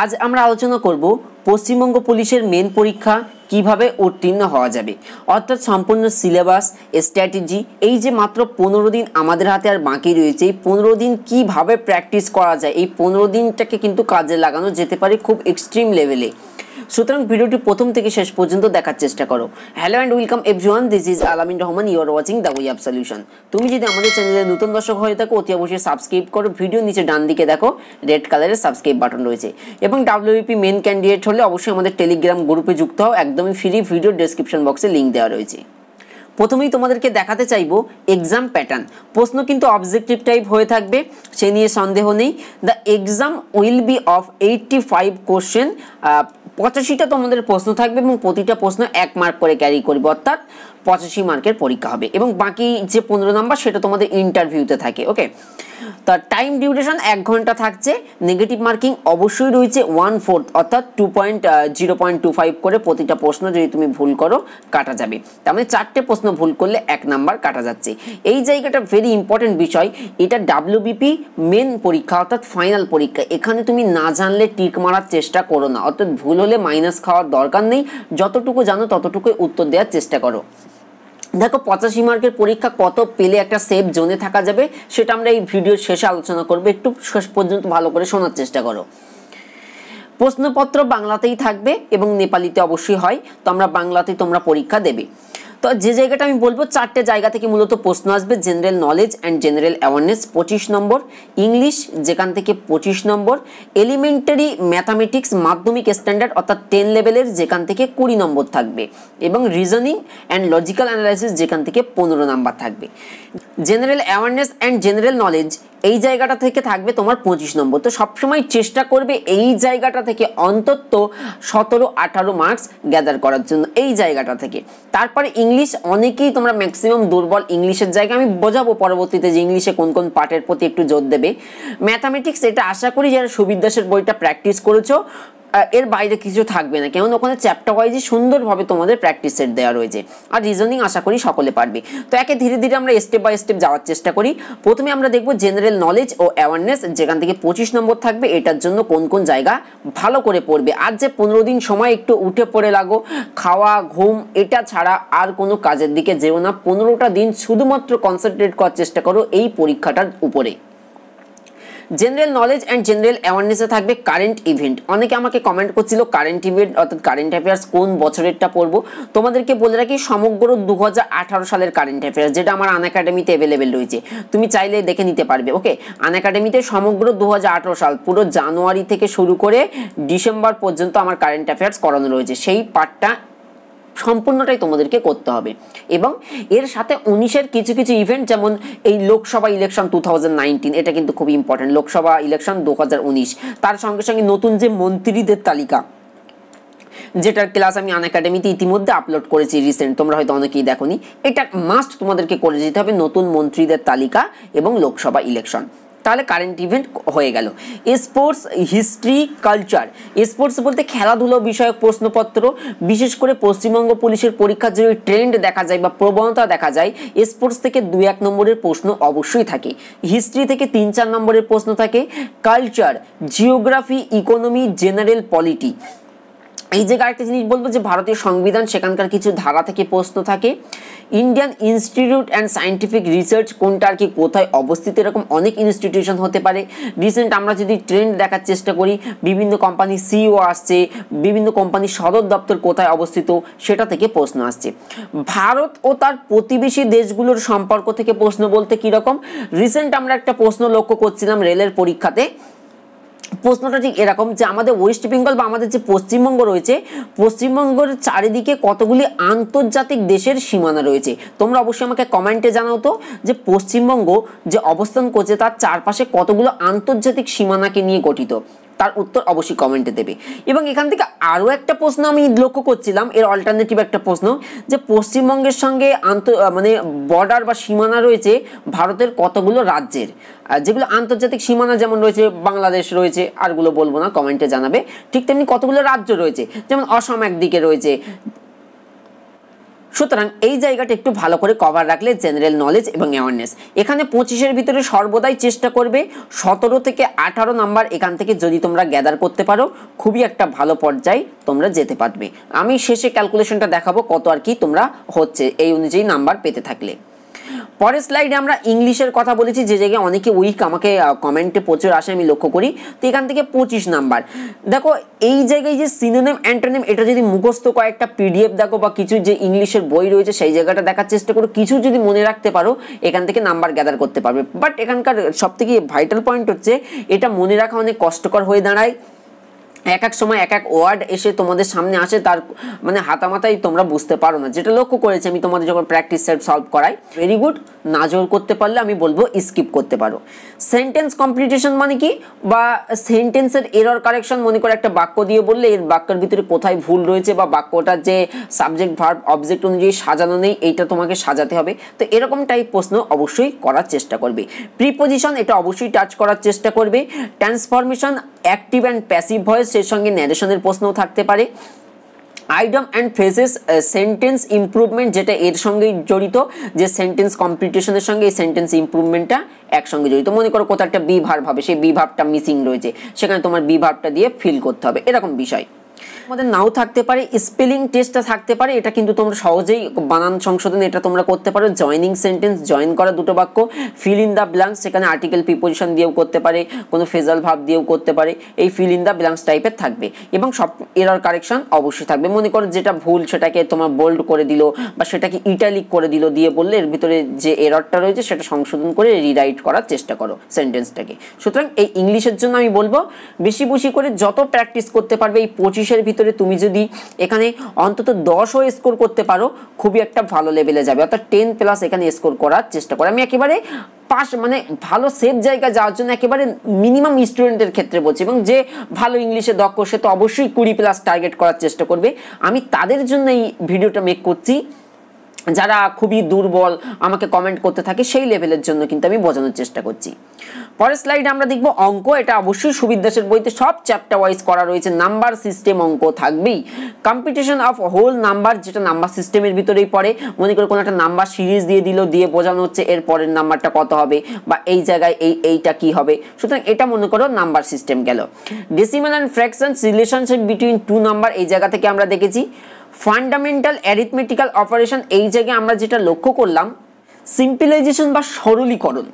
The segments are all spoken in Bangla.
আজ আমরা আলোচনা করব পশ্চিমবঙ্গ পুলিশের মেন পরীক্ষা কিভাবে উত্তীর্ণ হওয়া যাবে অর্থাৎ সম্পূর্ণ সিলেবাস স্ট্র্যাটেজি এই যে মাত্র পনেরো দিন আমাদের হাতে আর বাকি রয়েছে এই পনেরো দিন কীভাবে প্র্যাকটিস করা যায় এই পনেরো দিনটাকে কিন্তু কাজে লাগানো যেতে পারে খুব এক্সট্রিম লেভেলে সুতরাং ভিডিওটি প্রথম থেকে শেষ পর্যন্ত দেখার চেষ্টা করো hello and welcome everyone this is Alamin Rahman you are watching the way of solution তুমি যদি আমাদের চ্যানেলে নতুন দর্শক হয়ে থাকো অতি অবশ্যই সাবস্ক্রাইব করো ভিডিও নিচে ডান দিকে দেখো রেড কালারের সাবস্ক্রাইব বাটন রয়েছে এবং ডাব্লিউপি মেন ক্যান্ডিডেট হলে অবশ্যই আমাদের টেলিগ্রাম গ্রুপে যুক্ত হও একদমই ফ্রি ভিডিও ডেসক্রিপশন বক্সে লিঙ্ক দেওয়া রয়েছে প্রথমেই তোমাদেরকে দেখাতে চাইবো এক্সাম প্যাটার্ন প্রশ্ন কিন্তু অবজেক্টিভ টাইপ হয়ে থাকবে সে নিয়ে সন্দেহ নেই the exam will be of eighty five question পঁচাশিটা তোমাদের প্রশ্ন থাকবে এবং প্রতিটা প্রশ্ন এক মার্ক করে ক্যারি করবে অর্থাৎ পঁচাশি মার্কের পরীক্ষা হবে এবং বাকি যে পনেরো নাম্বার সেটা তোমাদের ইন্টারভিউতে থাকে ওকে তার টাইম ডিউরেশন এক ঘন্টা থাকছে নেগেটিভ মার্কিং অবশ্যই রয়েছে ওয়ান ফোর্থ অর্থাৎ two point zero point two five করে প্রতিটা প্রশ্ন যদি তুমি ভুল করো কাটা যাবে তার মানে চারটে প্রশ্ন ভুল করলে এক নাম্বার কাটা যাচ্ছে এই জায়গাটা ভেরি ইম্পর্টেন্ট বিষয় এটা ডাব্লিউবিপি মেন পরীক্ষা অর্থাৎ ফাইনাল পরীক্ষা এখানে তুমি না জানলে টিক মারার চেষ্টা করো না অর্থাৎ ভুল হলে মাইনাস খাওয়ার দরকার নেই যতটুকু জানো ততটুকুই উত্তর দেওয়ার চেষ্টা করো দেখো পঁচাশি মার্কের পরীক্ষা কত পেলে একটা সেফ জোনে থাকা যাবে সেটা আমরা এই ভিডিওর শেষে আলোচনা করবো একটু শেষ পর্যন্ত ভালো করে শোনার চেষ্টা করো প্রশ্নপত্র বাংলাতেই থাকবে এবং নেপালিতে অবশ্যই হয় তো আমরা বাংলাতেই তোমরা পরীক্ষা দেবে তো যে জায়গাটা আমি বলবো চারটে জায়গা থেকে মূলত প্রশ্ন আসবে general knowledge and general awareness পঁচিশ নম্বর ইংলিশ যেখান থেকে পঁচিশ নম্বর এলিমেন্টারি ম্যাথামেটিক্স মাধ্যমিক স্ট্যান্ডার্ড অর্থাৎ টেন লেভেলের যেখান থেকে কুড়ি নম্বর থাকবে এবং রিজনিং অ্যান্ড লজিক্যাল অ্যানালাইসিস যেখান থেকে পনেরো নম্বর থাকবে general awareness and general knowledge এই জায়গাটা থেকে থাকবে তোমার পঁচিশ নম্বর তো সবসময় চেষ্টা করবে এই জায়গাটা থেকে অন্তত সতেরো আঠারো মার্কস গ্যাদার করার জন্য এই জায়গাটা থেকে তারপরে ইংলিশ ইংলিশ অনেকেই তোমরা ম্যাক্সিমাম দুর্বল ইংলিশের জায়গায় আমি বোঝাবো পরবর্তীতে যে ইংলিশে কোন কোন পার্টের প্রতি একটু জোর দেবে ম্যাথামেটিক্স এটা আশা করি যারা সুবিদ্যাসের বইটা প্র্যাকটিস করেছো এর বাইরে কিছু থাকবে না কেমন ওখানে চ্যাপ্টার ওয়াইজই সুন্দরভাবে তোমাদের প্র্যাকটিসের দেওয়া রয়েছে আর রিজনিং আশা করি সকলে পারবে তো একে ধীরে ধীরে আমরা স্টেপ বাই স্টেপ যাওয়ার চেষ্টা করি প্রথমে আমরা দেখব জেনারেল নলেজ ও অ্যাওয়ারনেস যেখান থেকে পঁচিশ নম্বর থাকবে এটার জন্য কোন কোন জায়গা ভালো করে পড়বে আর যে পনেরো দিন সময় একটু উঠে পড়ে লাগো খাওয়া ঘুম এটা ছাড়া আর কোনো কাজের দিকে যেও না পনেরোটা দিন শুধুমাত্র কনসেন্ট্রেট করার চেষ্টা করো এই পরীক্ষাটার উপরে জেনারেল নলেজ অ্যান্ড জেনারেল অ্যাওয়ারনেসে থাকবে কারেন্ট ইভেন্ট অনেকে আমাকে কমেন্ট করছিল কারেন্ট ইভেন্ট অর্থাৎ কারেন্ট অ্যাফেয়ার্স কোন বছরেরটা পড়বো তোমাদেরকে বলে রাখি সমগ্র দু সালের কারেন্ট অ্যাফেয়ার্স যেটা আমার আন একাডেমিতে অ্যাভেলেবেল রয়েছে তুমি চাইলে দেখে নিতে পারবে ওকে আন একাডেমিতে সমগ্র দু সাল পুরো জানুয়ারি থেকে শুরু করে ডিসেম্বর পর্যন্ত আমার কারেন্ট অ্যাফেয়ার্স করানো রয়েছে সেই পার্টটা সম্পূর্ণটাই তোমাদেরকে করতে হবে এবং এর সাথে উনিশের কিছু কিছু ইভেন্ট যেমন এই লোকসভা ইলেকশন টু এটা কিন্তু খুব ইম্পর্টেন্ট লোকসভা ইলেকশন দু তার সঙ্গে সঙ্গে নতুন যে মন্ত্রীদের তালিকা যেটার ক্লাস আমি আন একাডেমিতে ইতিমধ্যে আপলোড করেছি রিসেন্ট তোমরা হয়তো অনেকেই দেখোনি এটা মাস্ট তোমাদেরকে করে যেতে হবে নতুন মন্ত্রীদের তালিকা এবং লোকসভা ইলেকশন তাহলে কারেন্ট ইভেন্ট হয়ে গেল স্পোর্টস হিস্ট্রি কালচার স্পোর্টস বলতে খেলাধুলো বিষয়ক প্রশ্নপত্র বিশেষ করে পশ্চিমবঙ্গ পুলিশের পরীক্ষার যে ট্রেন্ড দেখা যায় বা প্রবণতা দেখা যায় স্পোর্টস থেকে দু এক নম্বরের প্রশ্ন অবশ্যই থাকে হিস্ট্রি থেকে তিন চার নম্বরের প্রশ্ন থাকে culture geography economy general polity এই জায়গায় আরেকটা জিনিস বলবো যে ভারতীয় সংবিধান সেখানকার কিছু ধারা থেকে প্রশ্ন থাকে Indian institute and scientific research কোনটা আর কি কোথায় অবস্থিত এরকম অনেক ইনস্টিটিউশন হতে পারে রিসেন্ট আমরা যদি ট্রেন্ড দেখার চেষ্টা করি বিভিন্ন কোম্পানি সিইও আসছে বিভিন্ন কোম্পানির সদর দপ্তর কোথায় অবস্থিত সেটা থেকে প্রশ্ন আসছে ভারত ও তার প্রতিবেশী দেশগুলোর সম্পর্ক থেকে প্রশ্ন বলতে কীরকম রিসেন্ট আমরা একটা প্রশ্ন লক্ষ্য করছিলাম রেলের পরীক্ষাতে প্রশ্নটা ঠিক এরকম যে আমাদের ওয়েস্ট বেঙ্গল বা আমাদের যে পশ্চিমবঙ্গ রয়েছে পশ্চিমবঙ্গের চারিদিকে কতগুলি আন্তর্জাতিক দেশের সীমানা রয়েছে তোমরা অবশ্যই আমাকে কমেন্টে জানাও তো যে পশ্চিমবঙ্গ যে অবস্থান করছে তার চারপাশে কতগুলো আন্তর্জাতিক সীমানাকে নিয়ে গঠিত তার উত্তর অবশ্যই কমেন্টে দেবে এবং এখান থেকে আরও একটা প্রশ্ন আমি লক্ষ্য করছিলাম এর অল্টারনেটিভ একটা প্রশ্ন যে পশ্চিমবঙ্গের সঙ্গে আন্ত মানে বর্ডার বা সীমানা রয়েছে ভারতের কতগুলো রাজ্যের যেগুলো আন্তর্জাতিক সীমানা যেমন রয়েছে বাংলাদেশ রয়েছে আরগুলো বলবো না কমেন্টে জানাবে ঠিক তেমনি কতগুলো রাজ্য রয়েছে যেমন অসম একদিকে রয়েছে সুতরাং এই জায়গাটা একটু ভালো করে কভার রাখলে জেনারেল নলেজ এবং অ্যাওয়ারনেস এখানে পঁচিশের ভিতরে সর্বদাই চেষ্টা করবে সতেরো থেকে আঠারো নাম্বার এখান থেকে যদি তোমরা গ্যাদার করতে পারো খুবই একটা ভালো পর্যায়ে তোমরা যেতে পারবে আমি শেষে ক্যালকুলেশনটা দেখাবো কত আর কি তোমরা হচ্ছে এই অনুযায়ী নাম্বার পেতে থাকলে পরের স্লাইডে আমরা ইংলিশের কথা বলেছি যে জায়গায় অনেকে উইক আমাকে কমেন্টে প্রচুর আসে আমি লক্ষ্য করি তো এখান থেকে পঁচিশ নাম্বার দেখো এই জায়গায় যে সিনোনেম অ্যান্টোনেম এটা যদি মুখস্থ কয়েকটা পিডিএফ দেখো বা কিছু যে ইংলিশের বই রয়েছে সেই জায়গাটা দেখার চেষ্টা করো কিছু যদি মনে রাখতে পারো এখান থেকে নাম্বার গ্যাদার করতে পারবে বাট এখানকার সবথেকে ভাইটাল পয়েন্ট হচ্ছে এটা মনে রাখা অনেক কষ্টকর হয়ে দাঁড়ায় এক এক সময় এক এক ওয়ার্ড এসে তোমাদের সামনে আসে তার মানে হাতামাতাই তোমরা বুঝতে পারো না যেটা লক্ষ্য করেছি আমি তোমাদের যখন প্র্যাকটিস সেট সলভ করাই ভেরি গুড নাজর করতে পারলে আমি বলবো স্কিপ করতে পারো সেন্টেন্স কমপ্লিটেশন মানে কি বা সেন্টেন্সের এরর কারেকশন মনে করে একটা বাক্য দিয়ে বললে এর বাক্যের ভিতরে কোথায় ভুল রয়েছে বা বাক্যটার যে সাবজেক্ট ভার্ব অবজেক্ট অনুযায়ী সাজানো নেই এইটা তোমাকে সাজাতে হবে তো এরকম টাইপ প্রশ্ন অবশ্যই করার চেষ্টা করবে প্রিপোজিশন এটা অবশ্যই টাচ করার চেষ্টা করবে transformation active and passive voice সেই সঙ্গে ন্যারেশনের প্রশ্নও থাকতে পারে idiom and phrases sentence improvement যেটা এর সঙ্গেই জড়িত যে সেন্টেন্স কম্পিটিশনের সঙ্গে এই সেন্টেন্স ইম্প্রুভমেন্টটা একসঙ্গে জড়িত মনে করো কোথাও একটা বিভার ভাবে সেই বিভাবটা মিসিং রয়েছে সেখানে তোমার বিভাবটা দিয়ে ফিল করতে হবে এরকম বিষয় আমাদের নাও থাকতে পারে স্পেলিং টেস্টটা থাকতে পারে এটা কিন্তু তোমরা সহজেই বানান সংশোধন এটা তোমরা করতে পারো জয়নিং সেন্টেন্স জয়েন করা দুটো বাক্য ফিল ইন দ্য ব্ল্যাঙ্কস সেখানে আর্টিকেল প্রিপোজিশন দিয়েও করতে পারে কোনো ফেজাল ভাব দিয়েও করতে পারে এই ফিল ইন দ্য ব্ল্যাঙ্কস টাইপের থাকবে এবং সব এরর কারেকশন অবশ্যই থাকবে মনে করো যেটা ভুল সেটাকে তোমার বোল্ড করে দিল বা সেটাকে ইটালিক করে দিল দিয়ে বললে এর ভিতরে যে এররটা রয়েছে সেটা সংশোধন করে রিরাইট করার চেষ্টা করো সেন্টেন্সটাকে সুতরাং এই ইংলিশের জন্য আমি বলবো বেশি বেশি করে যত প্র্যাকটিস করতে পারবে এই পঁচিশ পঁচিশের ভিতরে তুমি যদি এখানে অন্তত দশও স্কোর করতে পারো খুবই একটা ভালো লেভেলে যাবে অর্থাৎ টেন প্লাস এখানে স্কোর করার চেষ্টা করো আমি একেবারে পাশ মানে ভালো সেফ জায়গা যাওয়ার জন্য একেবারে মিনিমাম স্টুডেন্টের ক্ষেত্রে বলছি এবং যে ভালো ইংলিশে দক্ষ সে তো অবশ্যই কুড়ি প্লাস টার্গেট করার চেষ্টা করবে আমি তাদের জন্য এই ভিডিওটা মেক করছি যারা খুবই দুর্বল আমাকে কমেন্ট করতে থাকে সেই লেভেলের জন্য কিন্তু আমি বোঝানোর চেষ্টা করছি পরের স্লাইডে আমরা দেখব অঙ্ক এটা অবশ্যই সুবিদ বইতে সব চ্যাপ্টার ওয়াইজ করা রয়েছে নাম্বার সিস্টেম অঙ্ক থাকবেই কম্পিটিশন অফ হোল নাম্বার যেটা নাম্বার সিস্টেমের ভিতরেই পড়ে মনে করে কোনো একটা নাম্বার সিরিজ দিয়ে দিল দিয়ে বোঝানো হচ্ছে এর পরের নাম্বারটা কত হবে বা এই জায়গায় এই এইটা কি হবে সুতরাং এটা মনে করো নাম্বার সিস্টেম গেল decimal and fraction relationship between two number এই জায়গা থেকে আমরা দেখেছি ফান্ডামেন্টাল অ্যারিথমেটিক্যাল অপারেশন এই জায়গায় আমরা যেটা লক্ষ্য করলাম সিম্পলাইজেশন বা সরলীকরণ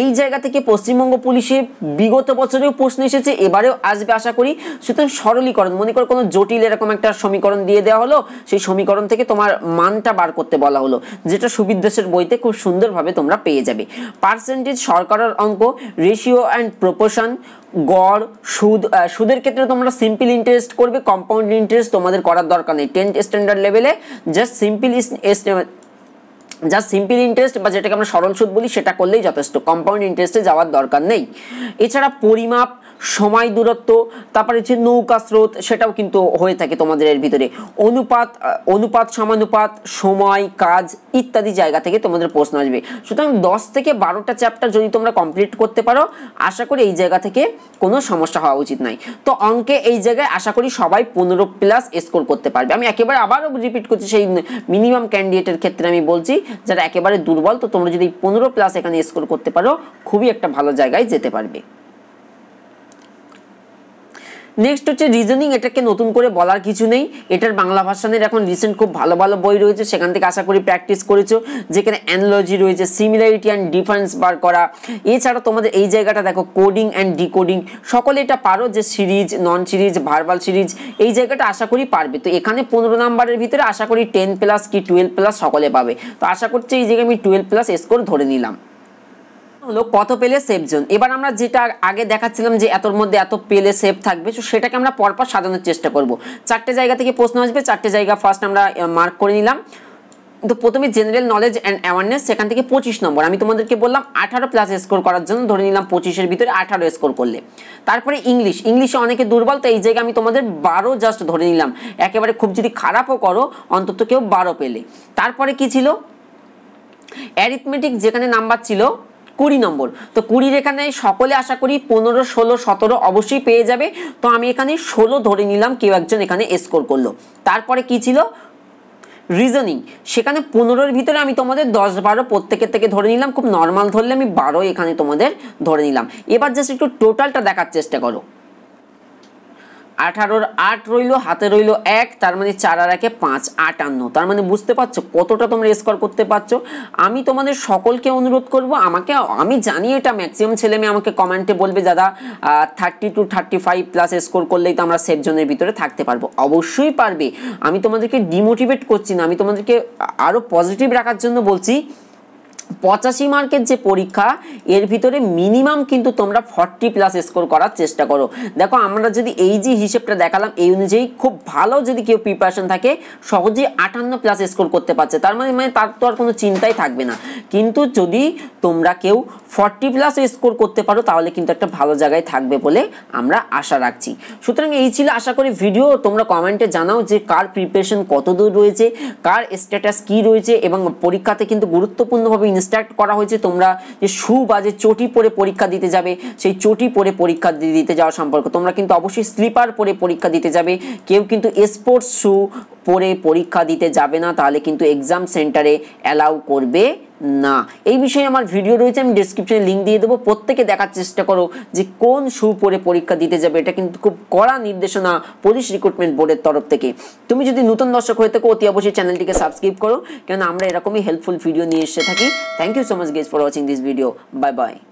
এই জায়গা থেকে পশ্চিমবঙ্গ পুলিশে বিগত বছরেও প্রশ্ন এসেছে এবারেও আসবে আশা করি সুতরাং সরলীকরণ মনে করো কোনো জটিল এরকম একটা সমীকরণ দিয়ে দেওয়া হলো সেই সমীকরণ থেকে তোমার মানটা বার করতে বলা হলো যেটা সুবিদ্বেষের বইতে খুব সুন্দরভাবে তোমরা পেয়ে যাবে পার্সেন্টেজ সরকারের অঙ্ক রেশিও অ্যান্ড প্রপোশন গড় সুদ সুদের ক্ষেত্রে তোমরা সিম্পল ইন্টারেস্ট করবে কম্পাউন্ড ইন্টারেস্ট তোমাদের করার দরকার নেই টেন্থ স্ট্যান্ডার্ড লেভেলে জাস্ট সিম্পল যা সিম্পল ইন্টারেস্ট বা যেটাকে আমরা সরল সুদ বলি সেটা করলেই যথেষ্ট কম্পাউন্ড ইন্টারেস্টে যাওয়ার দরকার নেই এছাড়া পরিমাপ সময় দূরত্ব তারপরে হচ্ছে নৌকা স্রোত সেটাও কিন্তু হয়ে থাকে তোমাদের এর ভিতরে অনুপাত অনুপাত সমানুপাত সময় কাজ ইত্যাদি জায়গা থেকে তোমাদের প্রশ্ন আসবে সুতরাং দশ থেকে বারোটা চ্যাপ্টার যদি তোমরা কমপ্লিট করতে পারো আশা করি এই জায়গা থেকে কোনো সমস্যা হওয়া উচিত নয় তো অঙ্কে এই জায়গায় আশা করি সবাই পনেরো প্লাস স্কোর করতে পারবে আমি একেবারে আবারও রিপিট করছি সেই মিনিমাম ক্যান্ডিডেটের ক্ষেত্রে আমি বলছি যারা একেবারে দুর্বল তো তোমরা যদি পনেরো প্লাস এখানে স্কোর করতে পারো খুবই একটা ভালো জায়গায় যেতে পারবে নেক্সট হচ্ছে রিজনিং এটাকে নতুন করে বলার কিছু নেই এটার বাংলা ভাষানের এখন রিসেন্ট খুব ভালো ভালো বই রয়েছে সেখান থেকে আশা করি প্র্যাকটিস করেছো যেখানে অ্যানালজি রয়েছে সিমিলারিটি অ্যান্ড ডিফারেন্স বার করা এছাড়া তোমাদের এই জায়গাটা দেখো কোডিং অ্যান্ড ডিকোডিং সকলে এটা পারো যে series non series verbal series এই জায়গাটা আশা করি পারবে তো এখানে পনেরো নাম্বারের ভিতরে আশা করি টেন প্লাস কি টুয়েলভ প্লাস সকলে পাবে তো আশা করছি এই জায়গায় আমি টুয়েলভ প্লাস স্কোর ধরে নিলাম হলো কত পেলে সেফ জোন এবার আমরা যেটা আগে দেখাচ্ছিলাম যে এতর মধ্যে এত পেলে সেফ থাকবে তো সেটাকে আমরা পরপর সাজানোর চেষ্টা করব চারটে জায়গা থেকে প্রশ্ন আসবে চারটে জায়গা ফার্স্ট আমরা মার্ক করে নিলাম তো প্রথমে জেনারেল নলেজ অ্যান্ড অ্যাওয়ারনেস সেখান থেকে পঁচিশ নম্বর আমি তোমাদেরকে বললাম আঠারো প্লাস স্কোর করার জন্য ধরে নিলাম পঁচিশের ভিতরে আঠারো স্কোর করলে তারপরে ইংলিশ ইংলিশে অনেকে দুর্বল তো এই জায়গায় আমি তোমাদের বারো জাস্ট ধরে নিলাম একেবারে খুব যদি খারাপও করো অন্তত কেউ বারো পেলে তারপরে কি ছিল অ্যারিথমেটিক যেখানে নাম্বার ছিল কুড়ি নম্বর তো কুড়ির এখানে সকলে আশা করি পনেরো ষোলো সতেরো অবশ্যই পেয়ে যাবে তো আমি এখানে ষোলো ধরে নিলাম কেউ একজন এখানে স্কোর করলো তারপরে কি ছিল রিজনিং সেখানে পনেরোর ভিতরে আমি তোমাদের দশ বারো প্রত্যেকের থেকে ধরে নিলাম খুব নর্মাল ধরলে আমি বারো এখানে তোমাদের ধরে নিলাম এবার জাস্ট একটু টোটালটা দেখার চেষ্টা করো আঠারোর আট রইল হাতে রইল এক তার মানে চার আর একে পাঁচ আটান্ন তার মানে বুঝতে পারছো কতটা তোমরা স্কোর করতে পারছো আমি তোমাদের সকলকে অনুরোধ করব আমাকে আমি জানি এটা ম্যাক্সিমাম ছেলে মেয়ে আমাকে কমেন্টে বলবে দাদা thirty two thirty five plus score করলেই তো আমরা সেভ জনের ভিতরে থাকতে পারবো অবশ্যই পারবে আমি তোমাদেরকে ডিমোটিভেট করছি না আমি তোমাদেরকে আরও পজিটিভ রাখার জন্য বলছি পঁচাশি মার্কের যে পরীক্ষা এর ভিতরে মিনিমাম কিন্তু তোমরা ফর্টি প্লাস স্কোর করার চেষ্টা করো দেখো আমরা যদি এই যে হিসেবটা দেখালাম এই অনুযায়ী খুব ভালো যদি কেউ প্রিপারেশন থাকে সহজে আটান্ন প্লাস স্কোর করতে পারছে তার মানে মানে তার তো আর কোনো চিন্তাই থাকবে না কিন্তু যদি তোমরা কেউ ফর্টি প্লাস স্কোর করতে পারো তাহলে কিন্তু একটা ভালো জায়গায় থাকবে বলে আমরা আশা রাখছি সুতরাং এই ছিল আশা করি ভিডিও তোমরা কমেন্টে জানাও যে কার প্রিপারেশন কতদূর রয়েছে কার স্ট্যাটাস কি রয়েছে এবং পরীক্ষাতে কিন্তু গুরুত্বপূর্ণভাবে ইনস্ট্রাক্ট করা হয়েছে তোমরা যে শু বা যে চটি পরে পরীক্ষা দিতে যাবে সেই চটি পরে পরীক্ষা দিতে যাওয়া সম্পর্ক তোমরা কিন্তু অবশ্যই স্লিপার পরে পরীক্ষা দিতে যাবে কেউ কিন্তু স্পোর্টস শু পরে পরীক্ষা দিতে যাবে না তাহলে কিন্তু এক্সাম সেন্টারে অ্যালাউ করবে না এই বিষয়ে আমার ভিডিও রয়েছে আমি ডিসক্রিপশনে লিঙ্ক দিয়ে দেবো প্রত্যেকে দেখার চেষ্টা করো যে কোন শু পরে পরীক্ষা দিতে যাবে এটা কিন্তু খুব কড়া নির্দেশনা পুলিশ রিক্রুটমেন্ট বোর্ডের তরফ থেকে তুমি যদি নতুন দর্শক হয়ে থাকো অতি অবশ্যই চ্যানেলটিকে সাবস্ক্রাইব করো কেন আমরা এরকমই হেল্পফুল ভিডিও নিয়ে এসে থাকি thank you so much guys for watching this video bye by